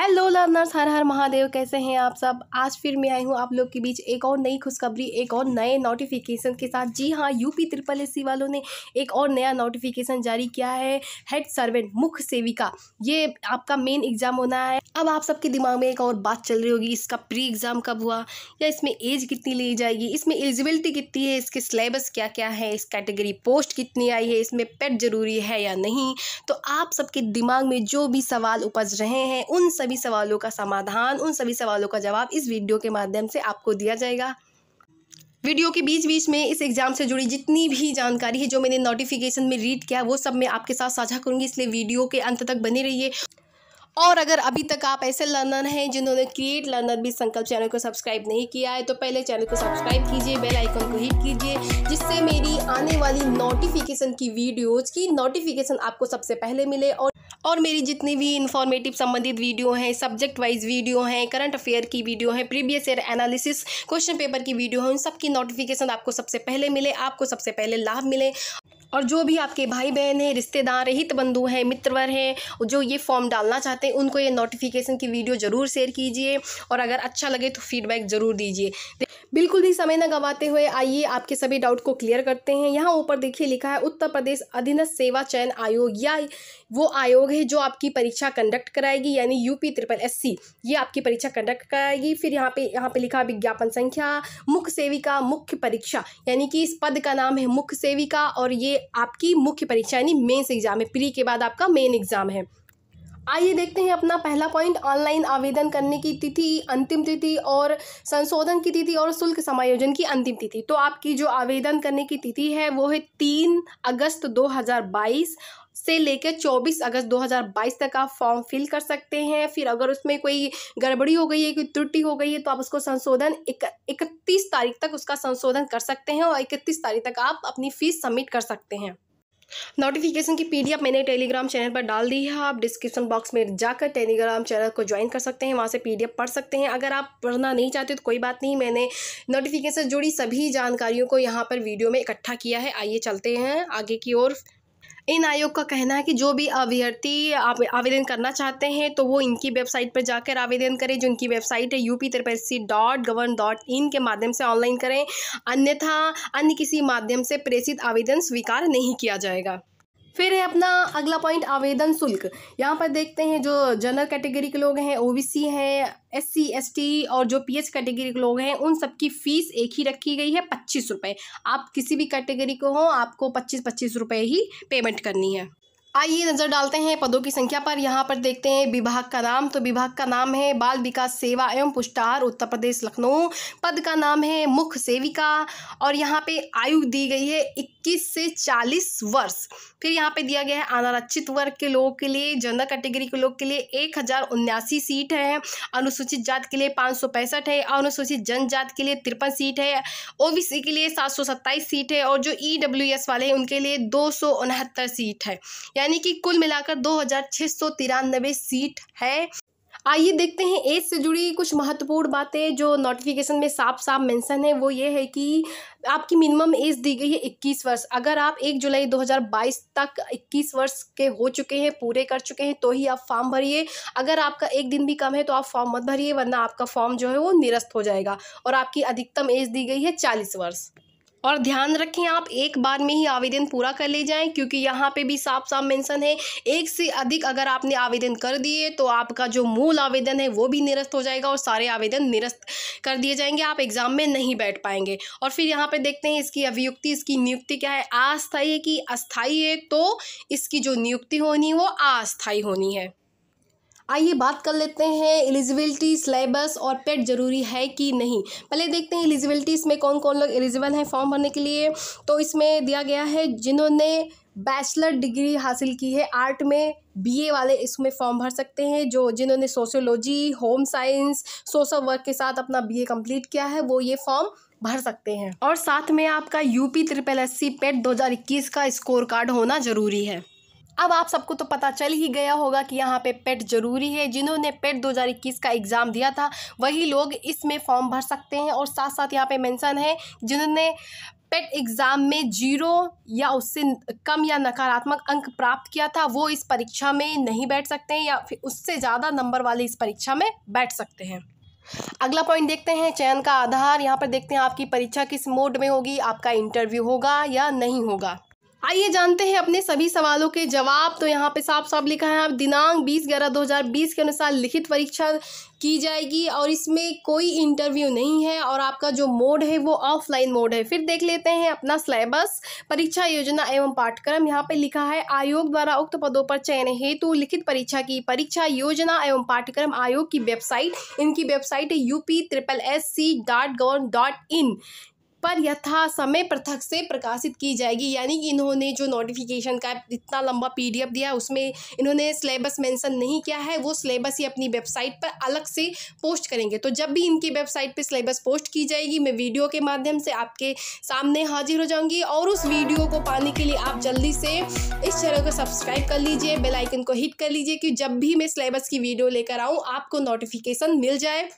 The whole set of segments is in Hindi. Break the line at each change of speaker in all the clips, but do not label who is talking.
हेलो लर्नर्स हर हर महादेव कैसे हैं आप सब आज फिर मैं आई हूँ आप लोग के बीच एक और नई खुशखबरी एक और नए नोटिफिकेशन के साथ जी हाँ यूपी त्रिपल एस वालों ने एक और नया नोटिफिकेशन जारी किया है हेड सर्वेंट मुख्य सेविका ये आपका मेन एग्जाम होना है अब आप सबके दिमाग में एक और बात चल रही होगी इसका प्री एग्ज़ाम कब हुआ या इसमें एज कितनी ली जाएगी इसमें एलिजिबिलिटी कितनी है इसके सिलेबस क्या क्या है इस कैटेगरी पोस्ट कितनी आई है इसमें पेट जरूरी है या नहीं तो आप सबके दिमाग में जो भी सवाल उपज रहे हैं उन सभी सवालों का समाधान उन सभी सवालों का जवाब इस वीडियो के माध्यम से आपको दिया जाएगा वीडियो के बीच बीच में इस एग्जाम से जुड़ी जितनी भी जानकारी है जो मैंने नोटिफिकेशन में रीड किया वो सब मैं आपके साथ साझा करूंगी इसलिए वीडियो के अंत तक बने रहिए और अगर अभी तक आप ऐसे लर्नर हैं जिन्होंने क्रिएट लर्नर भी संकल्प चैनल को सब्सक्राइब नहीं किया है तो पहले चैनल को सब्सक्राइब कीजिए बेल आइकन को हिट कीजिए जिससे मेरी आने वाली नोटिफिकेशन की वीडियोज़ की नोटिफिकेशन आपको सबसे पहले मिले और और मेरी जितनी भी इन्फॉर्मेटिव संबंधित वीडियो हैं सब्जेक्ट वाइज वीडियो हैं करंट अफेयर की वीडियो हैं previous year analysis question paper की वीडियो है उन सबकी नोटिफिकेशन आपको सबसे पहले मिले आपको सबसे पहले लाभ मिले और जो भी आपके भाई बहन हैं रिश्तेदार हित बंधु हैं मित्रवर हैं जो ये फॉर्म डालना चाहते हैं उनको ये नोटिफिकेशन की वीडियो ज़रूर शेयर कीजिए और अगर अच्छा लगे तो फीडबैक ज़रूर दीजिए बिल्कुल भी समय न गंवाते हुए आइए आपके सभी डाउट को क्लियर करते हैं यहाँ ऊपर देखिए लिखा है उत्तर प्रदेश अधीनस्थ सेवा चयन आयोग या वो आयोग है जो आपकी परीक्षा कंडक्ट कराएगी यानी यूपी ट्रिपल एस सी ये आपकी परीक्षा कंडक्ट कराएगी फिर यहाँ पे यहाँ पे लिखा विज्ञापन संख्या मुख्य सेविका मुख्य परीक्षा यानी कि इस पद का नाम है मुख्य सेविका और ये आपकी मुख्य परीक्षा यानी मेन्स एग्जाम है प्री के बाद आपका मेन एग्जाम है आइए देखते हैं अपना पहला पॉइंट ऑनलाइन आवेदन करने की तिथि अंतिम तिथि और संशोधन की तिथि और शुल्क समायोजन की अंतिम तिथि तो आपकी जो आवेदन करने की तिथि है वो है तीन अगस्त 2022 से लेकर 24 अगस्त 2022 तक आप फॉर्म फिल कर सकते हैं फिर अगर उसमें कोई गड़बड़ी हो गई है कोई त्रुटि हो गई है तो आप उसको संशोधन इकतीस तारीख तक उसका संशोधन कर सकते हैं और इकतीस तारीख तक आप अपनी फीस सबमिट कर सकते हैं नोटिफिकेशन की पीडीएफ मैंने टेलीग्राम चैनल पर डाल दी है आप डिस्क्रिप्शन बॉक्स में जाकर टेलीग्राम चैनल को ज्वाइन कर सकते हैं वहाँ से पीडीएफ पढ़ सकते हैं अगर आप पढ़ना नहीं चाहते तो कोई बात नहीं मैंने नोटिफिकेशन से जुड़ी सभी जानकारियों को यहाँ पर वीडियो में इकट्ठा किया है आइए चलते हैं आगे की ओर इन आयोग का कहना है कि जो भी अभ्यर्थी आवेदन करना चाहते हैं तो वो इनकी वेबसाइट पर जाकर आवेदन करें जो इनकी वेबसाइट है यू पी डॉट गवर्न डॉट इन के माध्यम से ऑनलाइन करें अन्यथा अन्य किसी माध्यम से प्रेषित आवेदन स्वीकार नहीं किया जाएगा फिर है अपना अगला पॉइंट आवेदन शुल्क यहाँ पर देखते हैं जो जनरल कैटेगरी के लोग हैं ओबीसी हैं एस सी एस टी और जो पी एच कैटेगरी के लोग हैं उन सबकी फ़ीस एक ही रखी गई है पच्चीस रुपये आप किसी भी कैटेगरी को हो आपको पच्चीस पच्चीस रुपये ही पेमेंट करनी है आइए नज़र डालते हैं पदों की संख्या पर यहाँ पर देखते हैं विभाग का नाम तो विभाग का नाम है बाल विकास सेवा एवं पुष्टार उत्तर प्रदेश लखनऊ पद का नाम है मुख्य सेविका और यहाँ पे आयु दी गई है 21 से 40 वर्ष फिर यहाँ पे दिया गया है अनारक्षित वर्ग के लोगों के लिए जनरल कैटेगरी के लोग के लिए एक सीट है अनुसूचित जात के लिए पाँच है अनुसूचित जनजात के लिए तिरपन सीट है ओ के लिए सात सीट है और जो ई e वाले हैं उनके लिए दो सीट है यानी कि कुल मिलाकर दो सीट है आइए देखते हैं एज से जुड़ी कुछ महत्वपूर्ण बातें जो नोटिफिकेशन में साफ साफ मेंशन है वो ये है कि आपकी मिनिमम एज दी गई है 21 वर्ष अगर आप 1 जुलाई 2022 तक 21 वर्ष के हो चुके हैं पूरे कर चुके हैं तो ही आप फॉर्म भरिए अगर आपका एक दिन भी कम है तो आप फॉर्म मत भरिए वरना आपका फॉर्म जो है वो निरस्त हो जाएगा और आपकी अधिकतम एज दी गई है चालीस वर्ष और ध्यान रखें आप एक बार में ही आवेदन पूरा कर ले जाएं क्योंकि यहाँ पे भी साफ साफ मेंशन है एक से अधिक अगर आपने आवेदन कर दिए तो आपका जो मूल आवेदन है वो भी निरस्त हो जाएगा और सारे आवेदन निरस्त कर दिए जाएंगे आप एग्ज़ाम में नहीं बैठ पाएंगे और फिर यहाँ पे देखते हैं इसकी अभियुक्ति इसकी नियुक्ति क्या है अस्थायी है कि अस्थायी है तो इसकी जो नियुक्ति होनी वो अस्थायी होनी है आइए बात कर लेते हैं एलिजिबिलिटी सिलेबस और पेट ज़रूरी है कि नहीं पहले देखते हैं एलिजिबिलिटी इसमें कौन कौन लोग एलिजिबल हैं फॉर्म भरने के लिए तो इसमें दिया गया है जिन्होंने बैचलर डिग्री हासिल की है आर्ट में बीए वाले इसमें फॉर्म भर सकते हैं जो जिन्होंने sociology home science social work के साथ अपना बीए कंप्लीट किया है वो ये फॉर्म भर सकते हैं और साथ में आपका UP triple S C PET दो का स्कोर कार्ड होना ज़रूरी है अब आप सबको तो पता चल ही गया होगा कि यहाँ पे पेट ज़रूरी है जिन्होंने पेट 2021 का एग्ज़ाम दिया था वही लोग इसमें फॉर्म भर सकते हैं और साथ साथ यहाँ पे मेंशन है जिन्होंने पेट एग्ज़ाम में जीरो या उससे कम या नकारात्मक अंक प्राप्त किया था वो इस परीक्षा में नहीं बैठ सकते हैं या फिर उससे ज़्यादा नंबर वाले इस परीक्षा में बैठ सकते हैं अगला पॉइंट देखते हैं चयन का आधार यहाँ पर देखते हैं आपकी परीक्षा किस मोड में होगी आपका इंटरव्यू होगा या नहीं होगा आइए जानते हैं अपने सभी सवालों के जवाब तो यहाँ पे साफ साफ लिखा है दिनांक 20 ग्यारह 2020 के अनुसार लिखित परीक्षा की जाएगी और इसमें कोई इंटरव्यू नहीं है और आपका जो मोड है वो ऑफलाइन मोड है फिर देख लेते हैं अपना सिलेबस परीक्षा योजना एवं पाठ्यक्रम यहाँ पे लिखा है आयोग द्वारा उक्त पदों पर चयन हेतु लिखित परीक्षा की परीक्षा योजना एवं पाठ्यक्रम आयोग की वेबसाइट इनकी वेबसाइट है U P triple S C dot गवर्न डॉट इन पर यथा समय पृथक से प्रकाशित की जाएगी यानी कि इन्होंने जो नोटिफिकेशन का इतना लंबा पीडीएफ दिया उसमें इन्होंने सिलेबस मेंशन नहीं किया है वो सिलेबस ही अपनी वेबसाइट पर अलग से पोस्ट करेंगे तो जब भी इनकी वेबसाइट पर सिलेबस पोस्ट की जाएगी मैं वीडियो के माध्यम से आपके सामने हाजिर हो जाऊंगी और उस वीडियो को पाने के लिए आप जल्दी से इस चैनल को सब्सक्राइब कर लीजिए बेलाइकन को हिट कर लीजिए कि जब भी मैं सिलेबस की वीडियो लेकर आऊँ आपको नोटिफिकेशन मिल जाए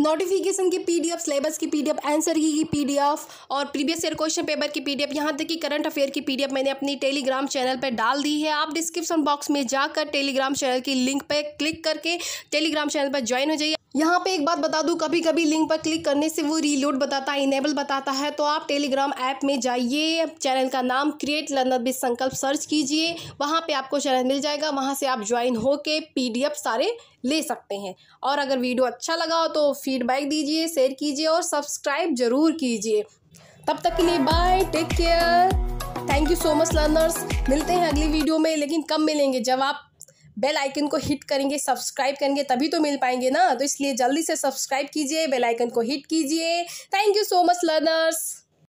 नोटिफिकेशन की पीडीएफ सिलेबस की पीडीएफ आंसर की पीडीएफ और प्रीवियस ईयर क्वेश्चन पेपर की पीडीएफ यहां तक कि करंट अफेयर की पीडीएफ मैंने अपनी टेलीग्राम चैनल पर डाल दी है आप डिस्क्रिप्शन बॉक्स में जाकर टेलीग्राम चैनल की लिंक पर क्लिक करके टेलीग्राम चैनल पर ज्वाइन हो जाइए यहाँ पे एक बात बता दूँ कभी कभी लिंक पर क्लिक करने से वो रीलोड बताता है इनेबल बताता है तो आप टेलीग्राम ऐप में जाइए चैनल का नाम क्रिएट लर्नर बिज संकल्प सर्च कीजिए वहाँ पे आपको चैनल मिल जाएगा वहाँ से आप ज्वाइन होके पीडीएफ सारे ले सकते हैं और अगर वीडियो अच्छा लगा हो तो फीडबैक दीजिए शेयर कीजिए और सब्सक्राइब जरूर कीजिए तब तक के लिए bye take care thank you so much learners मिलते हैं अगली वीडियो में लेकिन कब मिलेंगे जब आप बेल आइकन को हिट करेंगे सब्सक्राइब करेंगे तभी तो मिल पाएंगे ना तो इसलिए जल्दी से सब्सक्राइब कीजिए बेल आइकन को हिट कीजिए thank you so much learners